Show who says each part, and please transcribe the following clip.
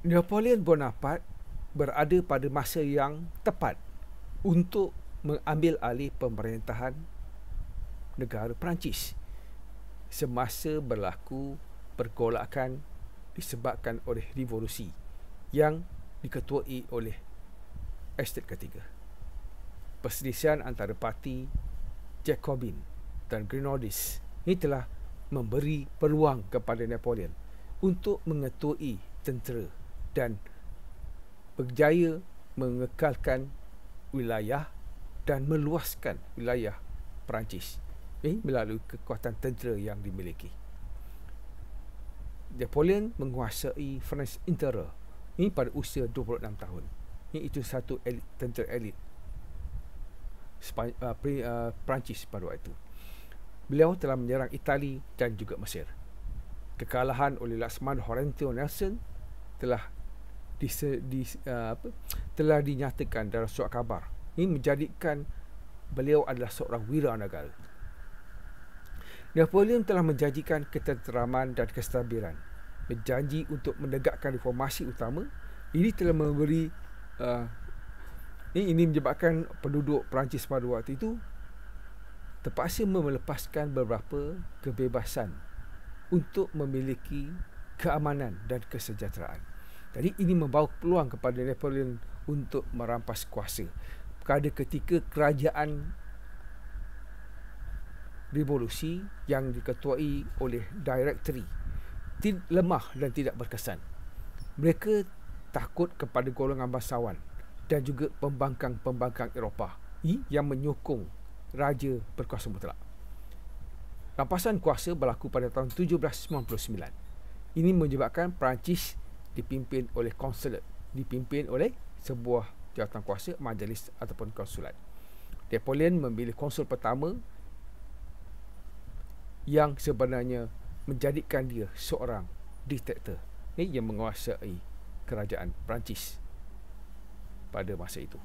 Speaker 1: Napoleon Bonaparte berada pada masa yang tepat untuk mengambil alih pemerintahan negara Perancis semasa berlaku pergolakan disebabkan oleh revolusi yang diketuai oleh estate ketiga. Perselisihan antara parti Jacobin dan Grenadis ini telah memberi peluang kepada Napoleon untuk mengetuai tentera dan berjaya mengekalkan wilayah dan meluaskan wilayah Perancis eh, melalui kekuatan tentera yang dimiliki. Napoleon menguasai France Intera ini eh, pada usia 26 tahun. Ini eh, itu satu elit, tentera elit uh, uh, Perancis pada waktu itu. Beliau telah menyerang Itali dan juga Mesir. Kekalahan oleh Laksman Horatio Nelson telah dise, di, uh, apa, telah dinyatakan dalam surat khabar. Ini menjadikan beliau adalah seorang wira negara. Napoleon telah menjanjikan ketenteraman dan kestabilan. Berjanji untuk menegakkan reformasi utama. Ini telah memberi... Uh, ini, ini menyebabkan penduduk Perancis pada waktu itu terpaksa melepaskan beberapa kebebasan untuk memiliki keamanan dan kesejahteraan. Jadi ini membawa peluang kepada Napoleon untuk merampas kuasa. Pada ketika kerajaan revolusi yang diketuai oleh directory lemah dan tidak berkesan. Mereka takut kepada golongan bangsawan dan juga pembangkang-pembangkang Eropah yang menyokong raja berkuasa mutlak. Rampasan kuasa berlaku pada tahun 1799. Ini menyebabkan Perancis dipimpin oleh konsulat dipimpin oleh sebuah jawatan kuasa majlis ataupun konsulat Napoleon memilih konsul pertama yang sebenarnya menjadikan dia seorang diktator yang menguasai kerajaan Perancis pada masa itu.